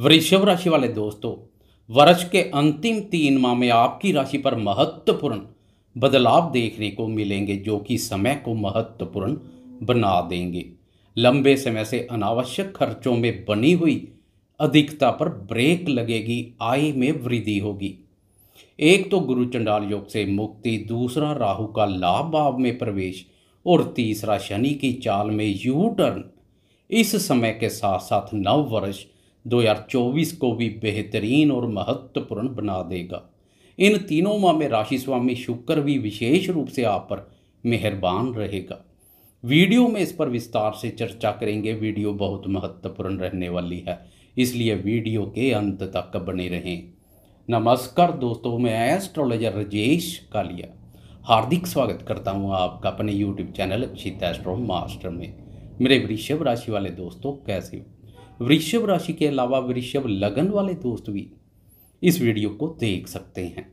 वृषभ राशि वाले दोस्तों वर्ष के अंतिम तीन माह में आपकी राशि पर महत्वपूर्ण बदलाव देखने को मिलेंगे जो कि समय को महत्वपूर्ण बना देंगे लंबे समय से अनावश्यक खर्चों में बनी हुई अधिकता पर ब्रेक लगेगी आय में वृद्धि होगी एक तो गुरु चंडाल योग से मुक्ति दूसरा राहु का लाभ भाव में प्रवेश और तीसरा शनि की चाल में यू टर्न इस समय के साथ साथ नव वर्ष 2024 को भी बेहतरीन और महत्वपूर्ण बना देगा इन तीनों माह में राशि स्वामी शुक्र भी विशेष रूप से आप पर मेहरबान रहेगा वीडियो में इस पर विस्तार से चर्चा करेंगे वीडियो बहुत महत्वपूर्ण रहने वाली है इसलिए वीडियो के अंत तक बने रहें नमस्कार दोस्तों मैं एस्ट्रोलॉजर राजेश कालिया हार्दिक स्वागत करता हूं आपका अपने YouTube channel Akshit astro master में मेरे वृषभ राशि वाले दोस्तों कैसे हो वृषभ राशि के अलावा वृषभ लगन वाले दोस्त भी इस वीडियो को देख सकते हैं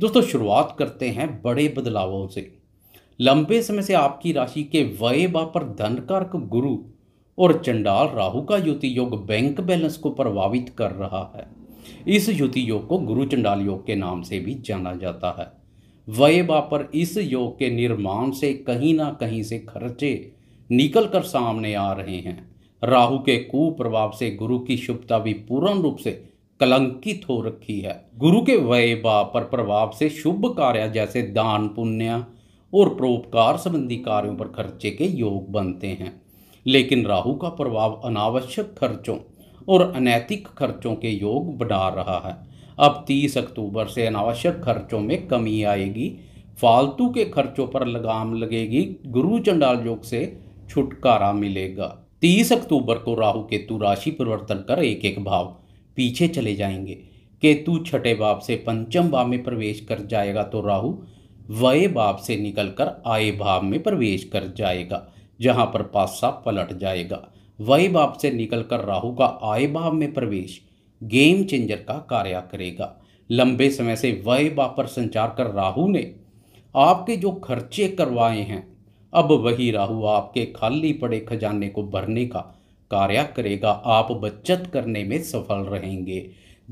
दोस्तों शुरुआत करते हैं बड़े बदलावों से लंबे समय से आपकी राशि के वय बापर धन कारक गुरु और चंडाल राहु का युति योग बैंक बैलेंस को प्रभावित कर रहा है इस युति योग को गुरु चंडाल योग के नाम से भी जाना जाता है वय पर इस योग के निर्माण से कहीं ना कहीं से खर्चे निकल कर सामने आ रहे हैं राहु के कुप्रभाव से गुरु की शुभता भी पूर्ण रूप से कलंकित हो रखी है गुरु के वैभा पर प्रभाव से शुभ कार्य जैसे दान पुण्य और परोपकार संबंधी कार्यों पर खर्चे के योग बनते हैं लेकिन राहु का प्रभाव अनावश्यक खर्चों और अनैतिक खर्चों के योग बढ़ा रहा है अब 30 अक्टूबर से अनावश्यक खर्चों में कमी आएगी फालतू के खर्चों पर लगाम लगेगी गुरु चंडाल योग से छुटकारा मिलेगा तीस अक्टूबर को राहु केतु राशि परिवर्तन कर एक एक भाव पीछे चले जाएंगे केतु छठे भाव से पंचम भाव में प्रवेश कर जाएगा तो राहु वय भाव से निकलकर आय भाव में प्रवेश कर जाएगा जहाँ पर पासा पलट जाएगा वय भाव से निकलकर राहु का आय भाव में प्रवेश गेम चेंजर का कार्य करेगा लंबे समय से वय भाव पर संचार कर राहु ने आपके जो खर्चे करवाए हैं अब वही राहु आपके खाली पड़े खजाने को भरने का कार्य करेगा आप बचत करने में सफल रहेंगे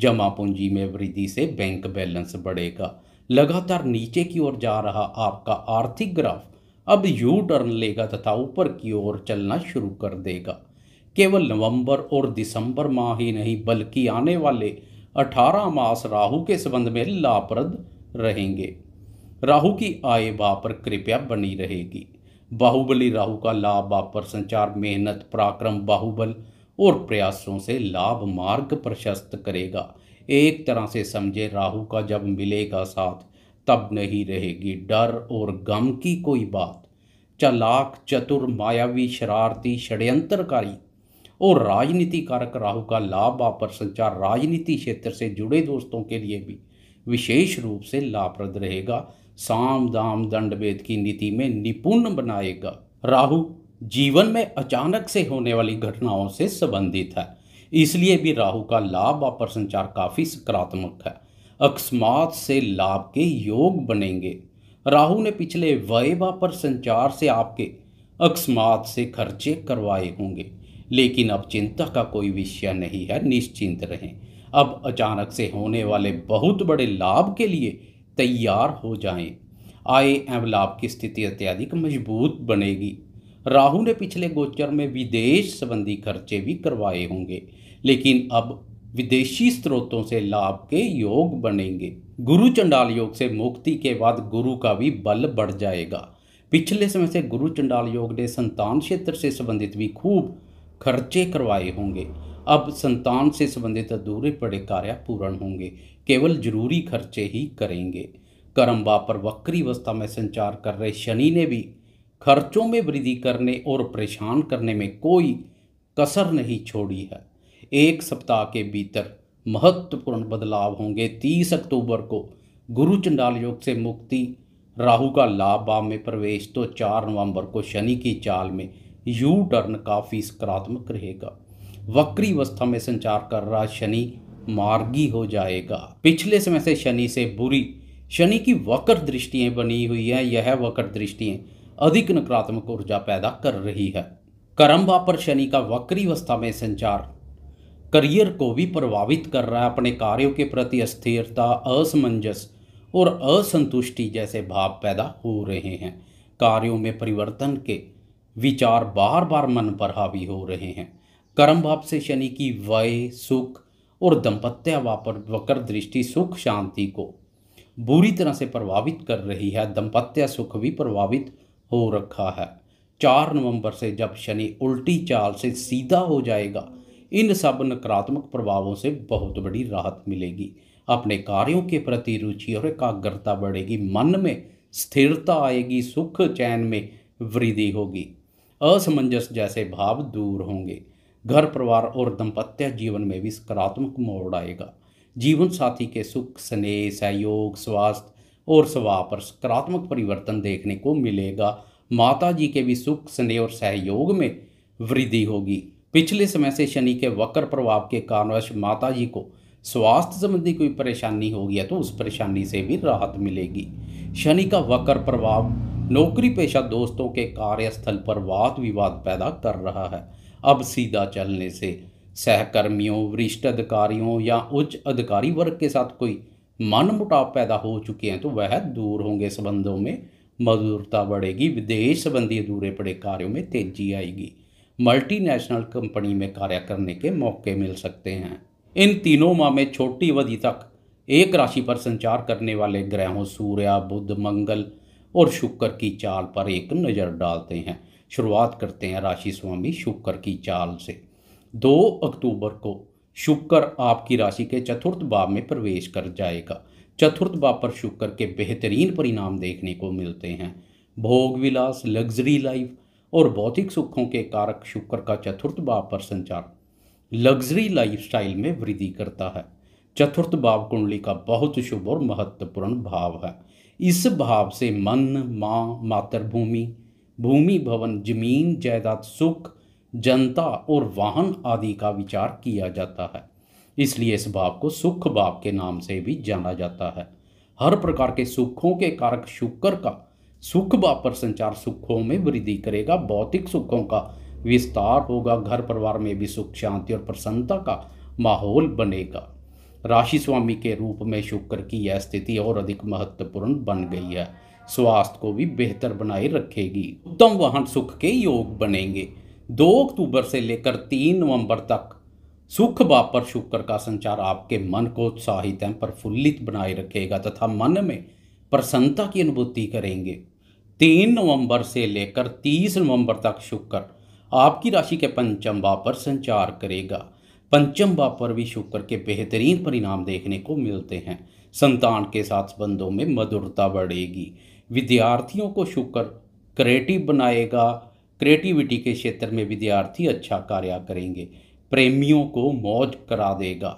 जमा पूंजी में वृद्धि से बैंक बैलेंस बढ़ेगा लगातार नीचे की ओर जा रहा आपका आर्थिक ग्राफ अब यू टर्न लेगा तथा ऊपर की ओर चलना शुरू कर देगा केवल नवंबर और दिसंबर माह ही नहीं बल्कि आने वाले 18 मास राहु के संबंध में लाभप्रद रहेंगे राहु की आय बा पर कृपया बनी रहेगी बाहुबली राहु का लाभ आप पर संचार मेहनत पराक्रम बाहुबल और प्रयासों से लाभ मार्ग प्रशस्त करेगा एक तरह से समझे राहु का जब मिलेगा साथ तब नहीं रहेगी डर और गम की कोई बात चलाक चतुर मायावी शरारती षड्यंत्रकारी और राजनीति कारक राहु का लाभ आप पर संचार राजनीति क्षेत्र से जुड़े दोस्तों के लिए भी विशेष रूप से लाभप्रद रहेगा साम दाम दंड वेद की नीति में निपुण बनाएगा राहु जीवन में अचानक से होने वाली घटनाओं से संबंधित है इसलिए भी राहु का लाभ और संचार काफ़ी सकारात्मक है अकस्मात से लाभ के योग बनेंगे राहु ने पिछले वय पर संचार से आपके अकस्मात से खर्चे करवाए होंगे लेकिन अब चिंता का कोई विषय नहीं है निश्चिंत रहें अब अचानक से होने वाले बहुत बड़े लाभ के लिए तैयार हो जाएं, आय एवं लाभ की स्थिति अत्यधिक मजबूत बनेगी राहु ने पिछले गोचर में विदेश संबंधी खर्चे भी करवाए होंगे लेकिन अब विदेशी स्रोतों से लाभ के योग बनेंगे गुरु चंडाल योग से मुक्ति के बाद गुरु का भी बल बढ़ जाएगा पिछले समय से गुरु चंडाल योग ने संतान क्षेत्र से संबंधित भी खूब खर्चे करवाए होंगे अब संतान से संबंधित अधूरे पड़े कार्य पूर्ण होंगे केवल जरूरी खर्चे ही करेंगे कर्म पर वक्री अवस्था में संचार कर रहे शनि ने भी खर्चों में वृद्धि करने और परेशान करने में कोई कसर नहीं छोड़ी है एक सप्ताह के भीतर महत्वपूर्ण बदलाव होंगे तीस अक्टूबर को गुरु चंडाल योग से मुक्ति राहु का लाभ बाम में प्रवेश तो चार नवंबर को शनि की चाल में यू टर्न काफ़ी सकारात्मक रहेगा वक्री अवस्था में संचार कर रहा शनि मार्गी हो जाएगा पिछले समय से शनि से बुरी शनि की वक्र दृष्टियां बनी हुई हैं यह वक्र दृष्टियां अधिक नकारात्मक ऊर्जा पैदा कर रही है कर्म पर शनि का वक्री अवस्था में संचार करियर को भी प्रभावित कर रहा है अपने कार्यों के प्रति अस्थिरता असमंजस और असंतुष्टि जैसे भाव पैदा हो रहे हैं कार्यों में परिवर्तन के विचार बार बार मन पर हावी हो रहे हैं कर्म भाव से शनि की वय सुख और दंपत्या वापर वक्र दृष्टि सुख शांति को बुरी तरह से प्रभावित कर रही है दंपत्या सुख भी प्रभावित हो रखा है चार नवंबर से जब शनि उल्टी चाल से सीधा हो जाएगा इन सब नकारात्मक प्रभावों से बहुत बड़ी राहत मिलेगी अपने कार्यों के प्रति रुचि और एकाग्रता बढ़ेगी मन में स्थिरता आएगी सुख चैन में वृद्धि होगी असमंजस जैसे भाव दूर होंगे घर परिवार और दंपत्य जीवन में भी सकारात्मक मोड़ आएगा जीवन साथी के सुख स्नेह सहयोग स्वास्थ्य और स्वभाव पर सकारात्मक परिवर्तन देखने को मिलेगा माता जी के भी सुख स्नेह और सहयोग में वृद्धि होगी पिछले समय से शनि के वक्र प्रभाव के कारणवश माता जी को स्वास्थ्य संबंधी कोई परेशानी होगी तो उस परेशानी से भी राहत मिलेगी शनि का वक्र प्रभाव नौकरी पेशा दोस्तों के कार्यस्थल पर वाद विवाद पैदा कर रहा है अब सीधा चलने से सहकर्मियों वरिष्ठ अधिकारियों या उच्च अधिकारी वर्ग के साथ कोई मन मुटाव पैदा हो चुके हैं तो वह दूर होंगे संबंधों में मधुरता बढ़ेगी विदेश संबंधी अधूरे पड़े कार्यों में तेजी आएगी मल्टीनेशनल कंपनी में कार्य करने के मौके मिल सकते हैं इन तीनों माह में छोटी अवधि तक एक राशि पर संचार करने वाले ग्रहों सूर्य बुध मंगल और शुक्र की चाल पर एक नज़र डालते हैं शुरुआत करते हैं राशि स्वामी शुक्र की चाल से दो अक्टूबर को शुक्र आपकी राशि के चतुर्थ भाव में प्रवेश कर जाएगा चतुर्थ भाव पर शुक्र के बेहतरीन परिणाम देखने को मिलते हैं भोग विलास लग्जरी लाइफ और भौतिक सुखों के कारक शुक्र का चतुर्थ भाव पर संचार लग्जरी लाइफस्टाइल में वृद्धि करता है चतुर्थ भाव कुंडली का बहुत शुभ और महत्वपूर्ण भाव है इस भाव से मन माँ मातृभूमि भूमि भवन जमीन जायदाद सुख जनता और वाहन आदि का विचार किया जाता है इसलिए इस भाव को सुख भाव के नाम से भी जाना जाता है हर प्रकार के सुखों के कारक शुक्र का सुख भाव पर संचार सुखों में वृद्धि करेगा भौतिक सुखों का विस्तार होगा घर परिवार में भी सुख शांति और प्रसन्नता का माहौल बनेगा राशि स्वामी के रूप में शुक्र की यह स्थिति और अधिक महत्वपूर्ण बन गई है स्वास्थ्य को भी बेहतर बनाए रखेगी उत्तम वाहन सुख के योग बनेंगे दो अक्टूबर से लेकर तीन नवंबर तक सुख वापर शुक्र का संचार आपके मन को उत्साहित एवं प्रफुल्लित बनाए रखेगा तथा मन में प्रसन्नता की अनुभूति करेंगे तीन नवंबर से लेकर तीस नवंबर तक शुक्र आपकी राशि के पंचम बापर संचार करेगा पंचम भाव पर भी शुक्र के बेहतरीन परिणाम देखने को मिलते हैं संतान के साथ संबंधों में मधुरता बढ़ेगी विद्यार्थियों को शुक्र क्रिएटिव बनाएगा क्रिएटिविटी के क्षेत्र में विद्यार्थी अच्छा कार्य करेंगे प्रेमियों को मौज करा देगा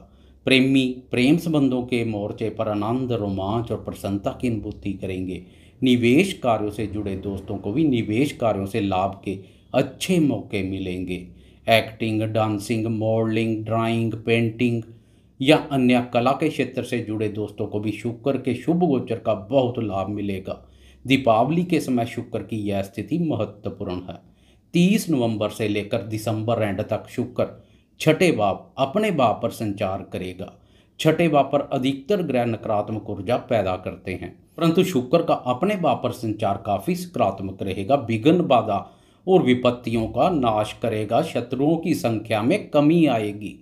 प्रेमी प्रेम संबंधों के मोर्चे पर आनंद रोमांच और प्रसन्नता की अनुभूति करेंगे निवेश कार्यों से जुड़े दोस्तों को भी निवेश कार्यों से लाभ के अच्छे मौके मिलेंगे acting dancing modelling drawing painting या अन्य कला के क्षेत्र से जुड़े दोस्तों को भी शुक्र के शुभ गोचर का बहुत लाभ मिलेगा दीपावली के समय शुक्र की यह स्थिति महत्वपूर्ण है तीस नवंबर से लेकर दिसंबर एंड तक शुक्र छठे बाप अपने बाप पर संचार करेगा छठे बाप पर अधिकतर ग्रह नकारात्मक ऊर्जा पैदा करते हैं परंतु शुक्र का अपने बाप पर संचार काफी सकारात्मक रहेगा विघ्न बाधा और विपत्तियों का नाश करेगा शत्रुओं की संख्या में कमी आएगी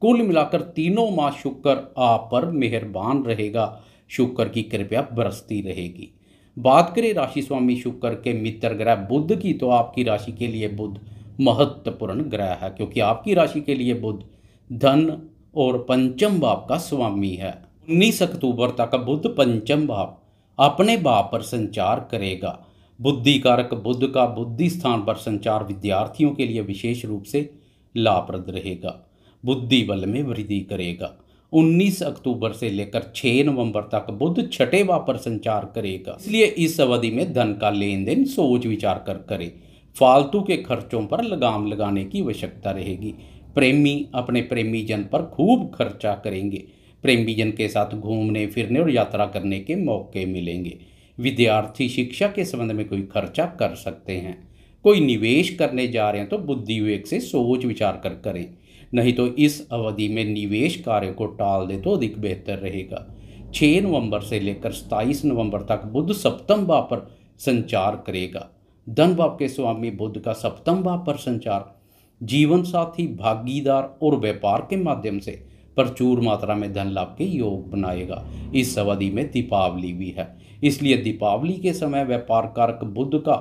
कुल मिलाकर तीनों माह शुक्र आप पर मेहरबान रहेगा शुक्र की कृपया बरसती रहेगी बात करें राशि स्वामी शुक्र के मित्र ग्रह बुद्ध की तो आपकी राशि के लिए बुद्ध महत्वपूर्ण ग्रह है क्योंकि आपकी राशि के लिए बुद्ध धन और पंचम भाव का स्वामी है उन्नीस अक्टूबर तक बुद्ध पंचम भाव अपने भाव पर संचार करेगा बुद्धि कारक बुद्ध का बुद्धि स्थान पर संचार विद्यार्थियों के लिए विशेष रूप से लाभप्रद रहेगा बुद्धि बल में वृद्धि करेगा 19 अक्टूबर से लेकर 6 नवंबर तक बुद्ध छठे भाव पर संचार करेगा इसलिए इस अवधि में धन का लेन देन सोच विचार कर करे फालतू के खर्चों पर लगाम लगाने की आवश्यकता रहेगी प्रेमी अपने प्रेमी जन पर खूब खर्चा करेंगे प्रेमी जन के साथ घूमने फिरने और यात्रा करने के मौके मिलेंगे विद्यार्थी शिक्षा के संबंध में कोई खर्चा कर सकते हैं कोई निवेश करने जा रहे हैं तो बुद्धि विवेक से सोच विचार कर करें नहीं तो इस अवधि में निवेश कार्य को टाल दे तो अधिक बेहतर रहेगा 6 नवंबर से लेकर 27 नवंबर तक बुद्ध सप्तम भाव पर संचार करेगा धन भाव के स्वामी बुद्ध का सप्तम भाव पर संचार जीवन साथी भागीदार और व्यापार के माध्यम से प्रचुर मात्रा में धन लाभ के योग बनाएगा इस अवधि में दीपावली भी है इसलिए दीपावली के समय व्यापार कारक बुद्ध का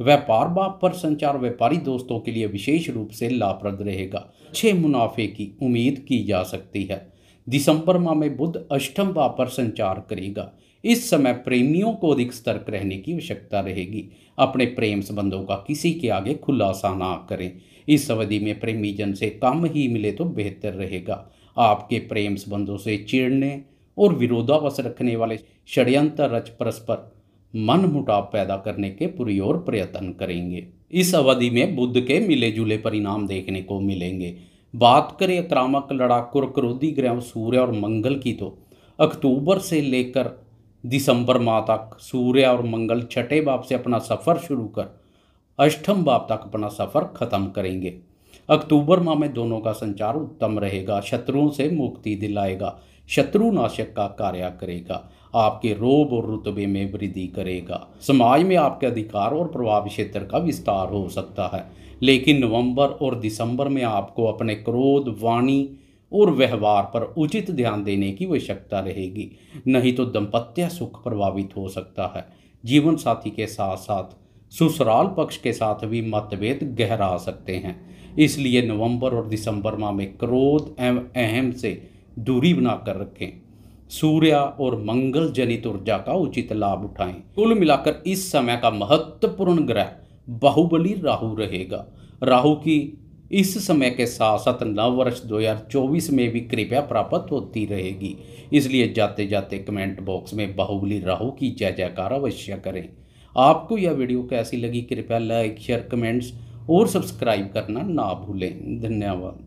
व्यापार बाप पर संचार व्यापारी दोस्तों के लिए विशेष रूप से लाभप्रद रहेगा अच्छे मुनाफे की उम्मीद की जा सकती है दिसंबर माह में बुद्ध अष्टम भाव पर संचार करेगा इस समय प्रेमियों को अधिक सतर्क रहने की आवश्यकता रहेगी अपने प्रेम संबंधों का किसी के आगे खुलासा ना करें इस अवधि में प्रेमी जन से कम ही मिले तो बेहतर रहेगा आपके प्रेम संबंधों से चिड़ने और विरोधावश रखने वाले षड्यंत्र रच परस्पर मन मुटाव पैदा करने के पूरी ओर प्रयत्न करेंगे इस अवधि में बुद्ध के मिले जुले परिणाम देखने को मिलेंगे बात करें आक्रामक लड़ाकू और क्रोधी ग्रह सूर्य और मंगल की तो अक्टूबर से लेकर दिसंबर माह तक सूर्य और मंगल छठे भाव से अपना सफ़र शुरू कर अष्टम भाव तक अपना सफ़र ख़त्म करेंगे अक्टूबर माह में दोनों का संचार उत्तम रहेगा शत्रुओं से मुक्ति दिलाएगा शत्रुनाशक का कार्य करेगा आपके रोब और रुतबे में वृद्धि करेगा समाज में आपके अधिकार और प्रभाव क्षेत्र का विस्तार हो सकता है लेकिन नवंबर और दिसंबर में आपको अपने क्रोध वाणी और व्यवहार पर उचित ध्यान देने की आवश्यकता रहेगी नहीं तो दंपत्य सुख प्रभावित हो सकता है जीवन साथी के साथ साथ ससुराल पक्ष के साथ भी मतभेद गहरा सकते हैं इसलिए नवंबर और दिसंबर माह में क्रोध एवं अहम से दूरी बनाकर रखें सूर्य और मंगल जनित ऊर्जा का उचित लाभ उठाएं कुल मिलाकर इस समय का महत्वपूर्ण ग्रह बाहुबली राहु रहेगा राहु की इस समय के साथ साथ नव वर्ष 2024 में भी कृपया प्राप्त होती रहेगी इसलिए जाते जाते कमेंट बॉक्स में बाहुबली राहु की जय जयकार अवश्य करें आपको यह वीडियो कैसी लगी कृपया लाइक शेयर कमेंट्स और सब्सक्राइब करना ना भूलें धन्यवाद